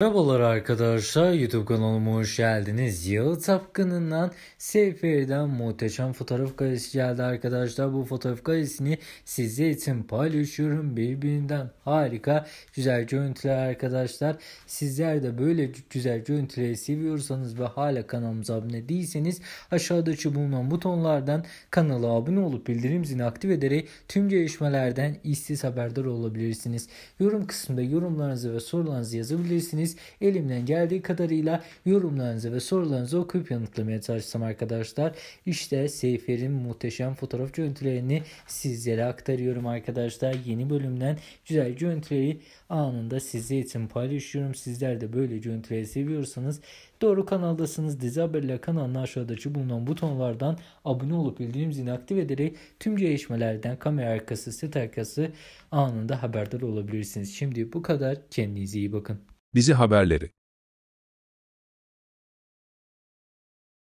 Merhabalar arkadaşlar YouTube kanalıma hoş geldiniz. Yalı Tapkın'ından Seyferi'den muhteşem fotoğraf karesi geldi arkadaşlar. Bu fotoğraf karesini sizler için paylaşıyorum. Birbirinden harika güzel görüntüler arkadaşlar. Sizler de böyle güzel görüntüleri seviyorsanız ve hala kanalımıza abone değilseniz aşağıdaki bulunan butonlardan kanala abone olup bildirim zilini aktif ederek tüm gelişmelerden işsiz haberdar olabilirsiniz. Yorum kısmında yorumlarınızı ve sorularınızı yazabilirsiniz biz elimden geldiği kadarıyla yorumlarınızı ve sorularınızı okuyup yanıtlamaya çalıştım arkadaşlar. İşte Seyfer'in muhteşem fotoğraf görüntülerini sizlere aktarıyorum arkadaşlar. Yeni bölümden güzel görüntüleri anında sizler için paylaşıyorum. Sizler de böyle görüntüleri seviyorsanız Doğru kanaldasınız. Dizi haberler kanalına aşağıdaki bulunan butonlardan abone olup bildirim zilini aktif ederek tüm gelişmelerden kamera arkası, set arkası anında haberdar olabilirsiniz. Şimdi bu kadar. Kendinize iyi bakın. Dizi haberleri